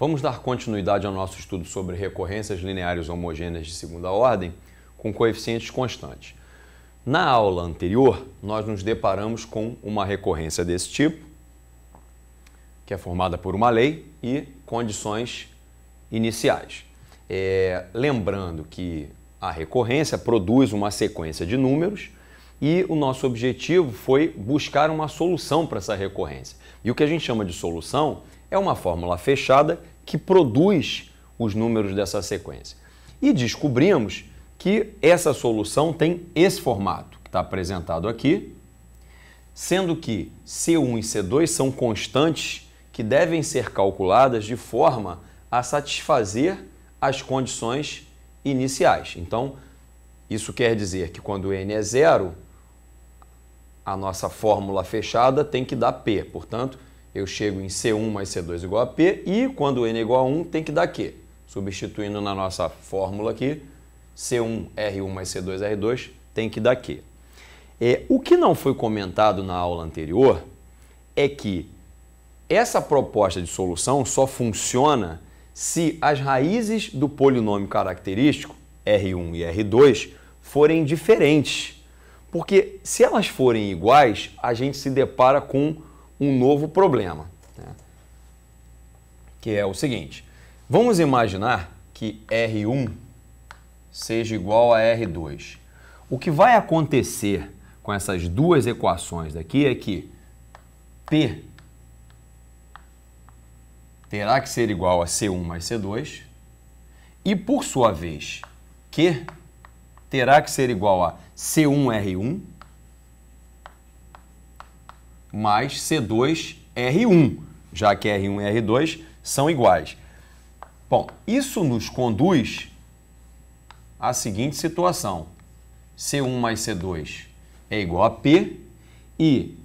Vamos dar continuidade ao nosso estudo sobre recorrências lineares homogêneas de segunda ordem com coeficientes constantes. Na aula anterior, nós nos deparamos com uma recorrência desse tipo, que é formada por uma lei e condições iniciais. É, lembrando que a recorrência produz uma sequência de números e o nosso objetivo foi buscar uma solução para essa recorrência. E o que a gente chama de solução é uma fórmula fechada que produz os números dessa sequência. E descobrimos que essa solução tem esse formato que está apresentado aqui, sendo que C1 e C2 são constantes que devem ser calculadas de forma a satisfazer as condições iniciais. Então, isso quer dizer que quando n é zero, a nossa fórmula fechada tem que dar p. Portanto, eu chego em C1 mais C2 igual a P, e quando N é igual a 1, tem que dar Q. Substituindo na nossa fórmula aqui, C1, R1 mais C2, R2, tem que dar Q. É, o que não foi comentado na aula anterior é que essa proposta de solução só funciona se as raízes do polinômio característico, R1 e R2, forem diferentes. Porque se elas forem iguais, a gente se depara com um novo problema, né? que é o seguinte: vamos imaginar que R1 seja igual a R2. O que vai acontecer com essas duas equações aqui é que P terá que ser igual a C1 mais C2 e, por sua vez, Q terá que ser igual a C1R1 mais C2R1, já que R1 e R2 são iguais. Bom, isso nos conduz à seguinte situação. C1 mais C2 é igual a P e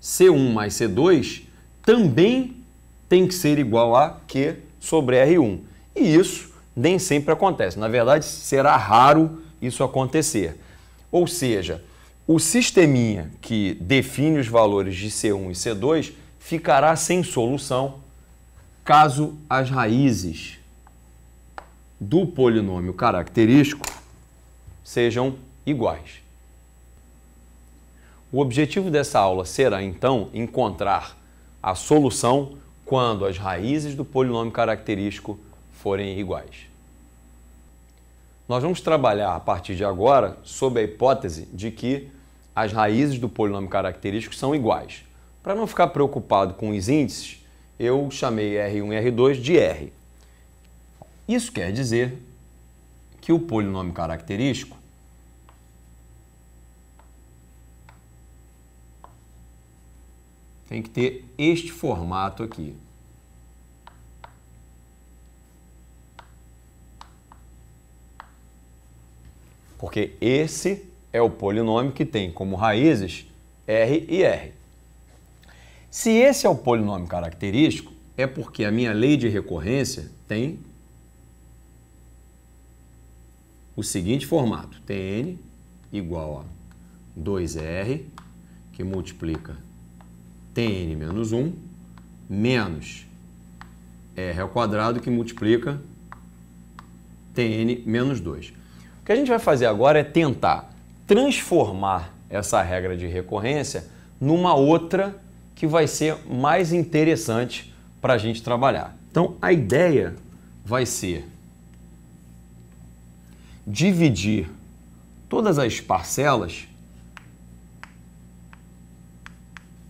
C1 mais C2 também tem que ser igual a Q sobre R1. E isso nem sempre acontece. Na verdade, será raro isso acontecer. Ou seja, o sisteminha que define os valores de C1 e C2 ficará sem solução caso as raízes do polinômio característico sejam iguais. O objetivo dessa aula será, então, encontrar a solução quando as raízes do polinômio característico forem iguais. Nós vamos trabalhar a partir de agora sob a hipótese de que as raízes do polinômio característico são iguais. Para não ficar preocupado com os índices, eu chamei R1 e R2 de R. Isso quer dizer que o polinômio característico tem que ter este formato aqui. Porque esse é o polinômio que tem como raízes R e R. Se esse é o polinômio característico, é porque a minha lei de recorrência tem o seguinte formato: Tn igual a 2R, que multiplica Tn menos 1, menos R ao quadrado, que multiplica Tn menos 2. O que a gente vai fazer agora é tentar transformar essa regra de recorrência numa outra que vai ser mais interessante para a gente trabalhar. Então a ideia vai ser dividir todas as parcelas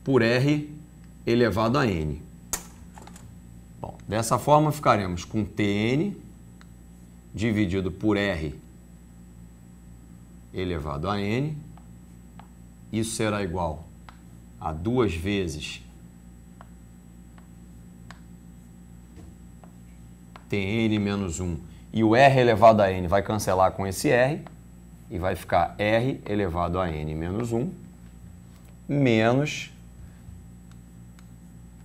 por r elevado a n. Bom, dessa forma ficaremos com tn dividido por r elevado a n. Isso será igual a duas vezes tn menos 1. E o r elevado a n vai cancelar com esse r e vai ficar r elevado a n menos 1 menos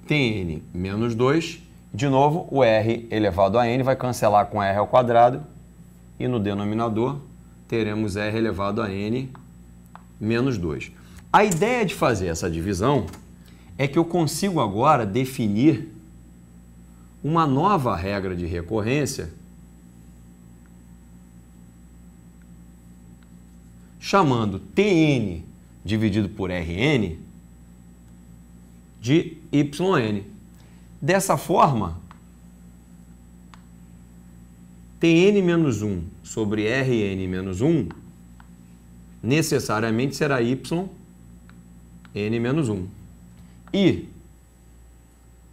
tn menos 2. De novo, o r elevado a n vai cancelar com r ao quadrado e no denominador teremos R elevado a N menos 2. A ideia de fazer essa divisão é que eu consigo agora definir uma nova regra de recorrência chamando Tn dividido por Rn de yn. Dessa forma, Tn-1 sobre Rn-1 necessariamente será yn 1 E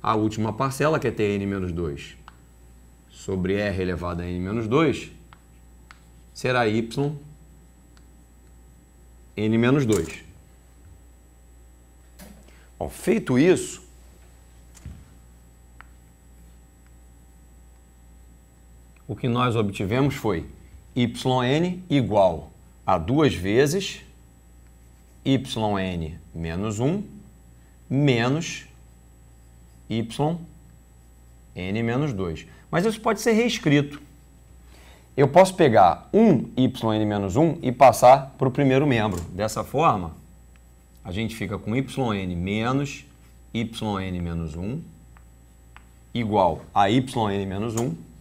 a última parcela, que é tn-2, sobre r elevado a n-2, será yn 2 Bom, feito isso, o que nós obtivemos foi yn igual a duas vezes yn menos 1 menos yn menos 2. Mas isso pode ser reescrito. Eu posso pegar 1yn menos 1 e passar para o primeiro membro. Dessa forma, a gente fica com yn menos yn menos 1 igual a yn menos 1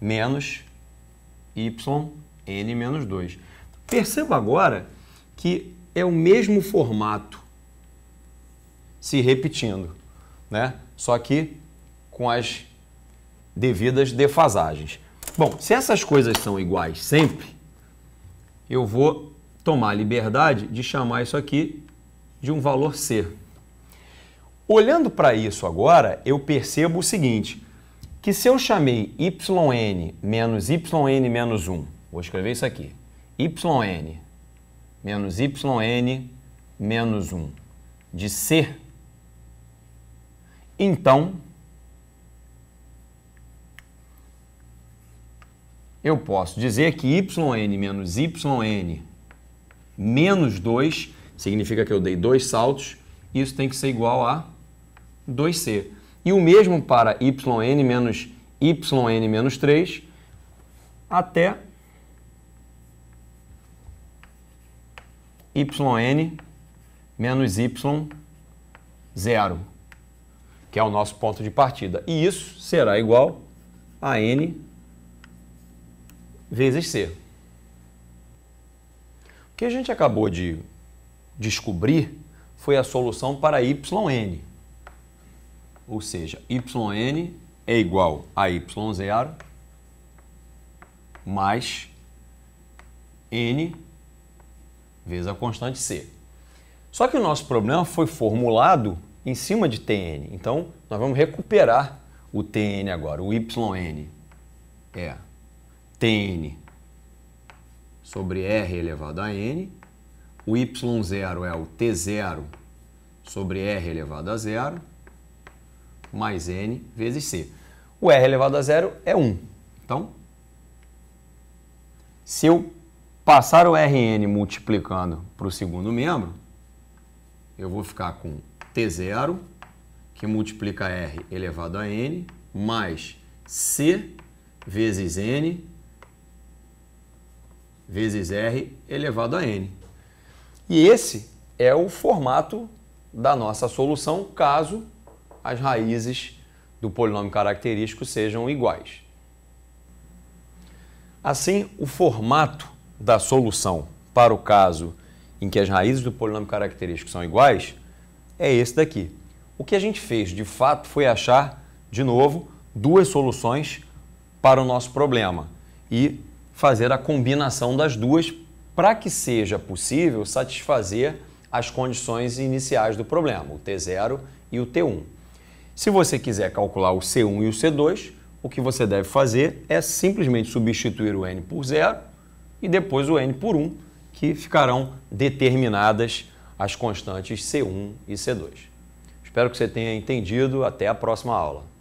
menos y, n menos 2. Perceba agora que é o mesmo formato se repetindo, né? só que com as devidas defasagens. Bom, se essas coisas são iguais sempre, eu vou tomar a liberdade de chamar isso aqui de um valor C. Olhando para isso agora, eu percebo o seguinte, que se eu chamei yn menos yn menos 1, vou escrever isso aqui, yn menos yn menos 1 de C, então eu posso dizer que yn menos yn menos 2, significa que eu dei dois saltos, isso tem que ser igual a 2C e o mesmo para yn menos yn menos 3 até yn menos y zero, que é o nosso ponto de partida. E isso será igual a n vezes c. O que a gente acabou de descobrir foi a solução para yn. Ou seja, yn é igual a y0 mais n vezes a constante c. Só que o nosso problema foi formulado em cima de tn. Então, nós vamos recuperar o tn agora. O yn é tn sobre r elevado a n. O y0 é o t0 sobre r elevado a zero mais n vezes c. O r elevado a zero é 1. Então, se eu passar o rn multiplicando para o segundo membro, eu vou ficar com t0, que multiplica r elevado a n, mais c vezes n vezes r elevado a n. E esse é o formato da nossa solução caso as raízes do polinômio característico sejam iguais. Assim, o formato da solução para o caso em que as raízes do polinômio característico são iguais é esse daqui. O que a gente fez, de fato, foi achar, de novo, duas soluções para o nosso problema e fazer a combinação das duas para que seja possível satisfazer as condições iniciais do problema, o T0 e o T1. Se você quiser calcular o C1 e o C2, o que você deve fazer é simplesmente substituir o n por zero e depois o n por 1, que ficarão determinadas as constantes C1 e C2. Espero que você tenha entendido. Até a próxima aula.